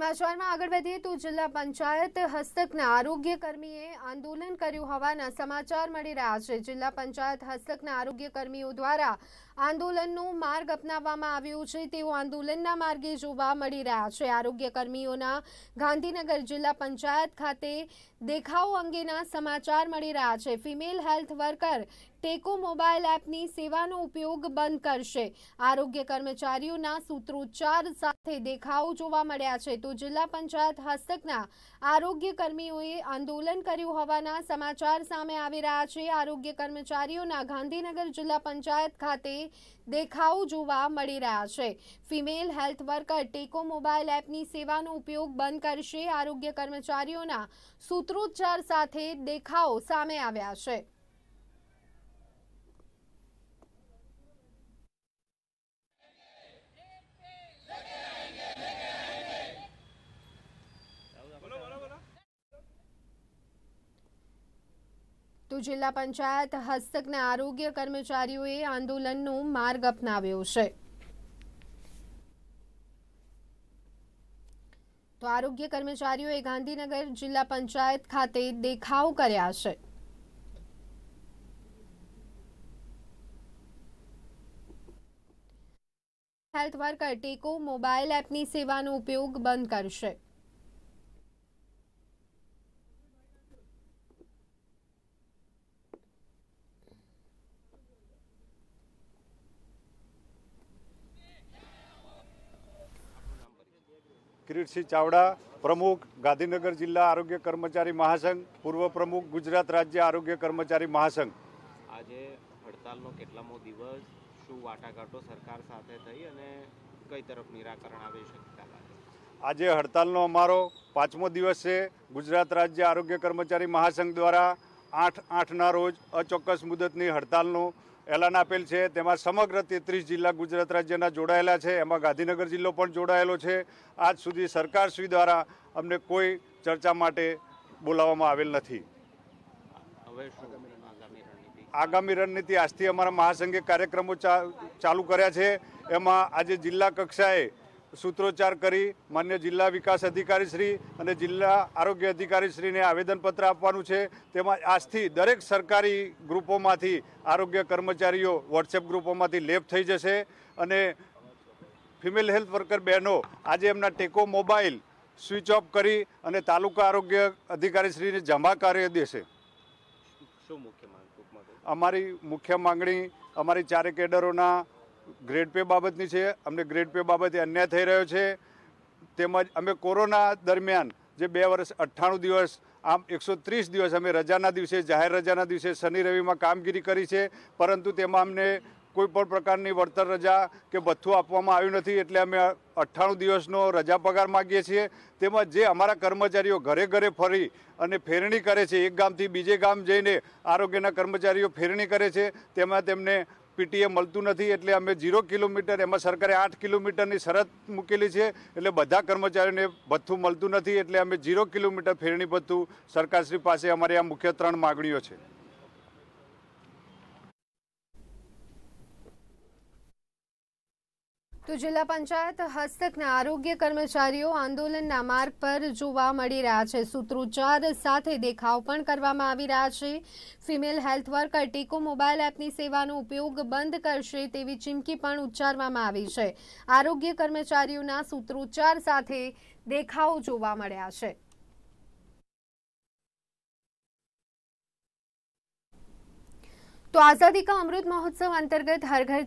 સમાચારમાં આગળ વધીએ તો જિલ્લા પંચાયત હસ્તકના આરોગ્ય કર્મીએ આંદોલન કર્યું હોવાના સમાચાર મળી રહ્યા છે જિલ્લા પંચાયત હસ્તકના આરોગ્ય કર્મીઓ દ્વારા આંદોલનનું માર્ગ અપનાવવામાં આવ્યું છે તેઓ આંદોલનના માર્ગે જોવા મળી રહ્યા છે આરોગ્ય કર્મીઓના ગાંધીનગર જિલ્લા પંચાયત ખાતે દેખાવો અંગેના સમાચાર મળી રહ્યા છે female health worker TeCHO mobile એપની સેવાનો ઉપયોગ બંધ કરશે આરોગ્ય કર્મચારીઓના સૂત્રોચ્ચાર સાથે દેખાવો જોવા મળ્યા છે તો જિલ્લા પંચાયત હસ્તકના આરોગ્ય કર્મીઓએ આંદોલન કર્યું હોવાના સમાચાર સામે આવી રહ્યા છે આરોગ્ય કર્મચારીઓના ગાંધીનગર જિલ્લા પંચાયત ખાતે દેખાવ જોવા મળી રહ્યા છે female health worker TeCHO mobile એપની સેવાનો ઉપયોગ બંધ કરશે આરોગ્ય કર્મચારીઓના સૂત્રોચ્ચાર સાથે દેખાવ સામે આવ્યા છે જિલ્લા પંચાયત હસ્તકના આરોગ્ય કર્મચારીઓએ આંદોલનનો માર્ગ અપનાવ્યો છે તો આરોગ્ય કર્મચારીઓએ ગાંધીનગર જિલ્લા પંચાયત ખાતે દેખાવ કર્યા છે હેલ્થ વર્કર ટેકો મોબાઈલ એપની સેવાનો ઉપયોગ બંધ કરશે કિરીટસિંહ ચાવડા પ્રમુખ ગાંધીનગર જિલ્લા આરોગ્ય કર્મચારી મહાસંઘ પૂર્વ પ્રમુખ ગુજરાત રાજ્ય આરોગ્ય કર્મચારી મહાસંઘ આજે હડતાલનો કેટલામો દિવસ શું વાટાઘાટો સરકાર સાથે થઈ અને કઈ તરફ નિરાકરણ આવી શકતા આજે હડતાલનો અમારો પાંચમો દિવસ છે ગુજરાત રાજ્ય આરોગ્ય કર્મચારી મહાસંઘ દ્વારા આઠ આઠના રોજ અચોક્કસ મુદતની હડતાલનું એલાન આપેલ છે તેમાં સમગ્ર તેત્રીસ જિલ્લા ગુજરાત રાજ્યના જોડાયેલા છે એમાં ગાંધીનગર જિલ્લો પણ જોડાયેલો છે આજ સુધી સરકારશ્રી દ્વારા અમને કોઈ ચર્ચા માટે બોલાવવામાં આવેલ નથી આગામી રણનીતિ આજથી અમારા મહાસંઘે કાર્યક્રમો ચાલુ કર્યા છે એમાં આજે જિલ્લા કક્ષાએ સૂત્રોચ્ચાર કરી માન્ય જિલ્લા વિકાસ અધિકારી શ્રી અને જિલ્લા આરોગ્ય અધિકારી શ્રીને આવેદનપત્ર આપવાનું છે તેમાં આજથી દરેક સરકારી ગ્રુપોમાંથી આરોગ્ય કર્મચારીઓ વોટ્સએપ ગ્રુપોમાંથી લેપ થઈ જશે અને ફિમેલ હેલ્થ વર્કર બહેનો આજે એમના ટેકો મોબાઈલ સ્વિચ ઓફ કરી અને તાલુકા આરોગ્ય અધિકારી શ્રીને જમા કરી દેશે અમારી મુખ્ય માંગણી અમારી ચારે કેડરોના ગ્રેડ પે બાબતની છે અમને ગ્રેડ પે બાબતે અન્યાય થઈ રહ્યો છે તેમજ અમે કોરોના દરમિયાન જે બે વર્ષ અઠ્ઠાણું દિવસ આમ એકસો ત્રીસ દિવસ અમે રજાના દિવસે જાહેર રજાના દિવસે શનિ રવિમાં કામગીરી કરી છે પરંતુ તેમાં અમને કોઈ પણ પ્રકારની વળતર રજા કે ભથ્થું આપવામાં આવ્યું નથી એટલે અમે અઠ્ઠાણું દિવસનો રજા પગાર માગીએ છીએ તેમજ જે અમારા કર્મચારીઓ ઘરે ઘરે ફરી અને ફેરણી કરે છે એક ગામથી બીજે ગામ જઈને આરોગ્યના કર્મચારીઓ ફેરણી કરે છે તેમાં તેમને પીટીએ મળતું નથી એટલે અમે ઝીરો કિલોમીટર એમાં સરકારે આઠ કિલોમીટરની શરત મૂકેલી છે એટલે બધા કર્મચારીઓને ભથ્થું મળતું નથી એટલે અમે ઝીરો કિલોમીટર ફેરણી ભથ્થું સરકારશ્રી પાસે અમારી આ મુખ્ય ત્રણ માગણીઓ છે તો જિલ્લા પંચાયત હસ્તકના આરોગ્ય કર્મચારીઓ આંદોલનના માર્ગ પર જોવા મળી રહ્યા છે સૂત્રોચ્ચાર સાથે દેખાવ પણ કરવામાં આવી રહ્યા છે female health worker TeCHO mobile એપની સેવાનો ઉપયોગ બંધ કરશે તેવી ચીમકી પણ ઉચ્ચારવામાં આવી છે આરોગ્ય કર્મચારીઓના સૂત્રોચ્ચાર સાથે દેખાવ જોવા મળ્યા છે તો આઝાદી કા અમૃત મહોત્સવ અંતર્ગત હર ઘર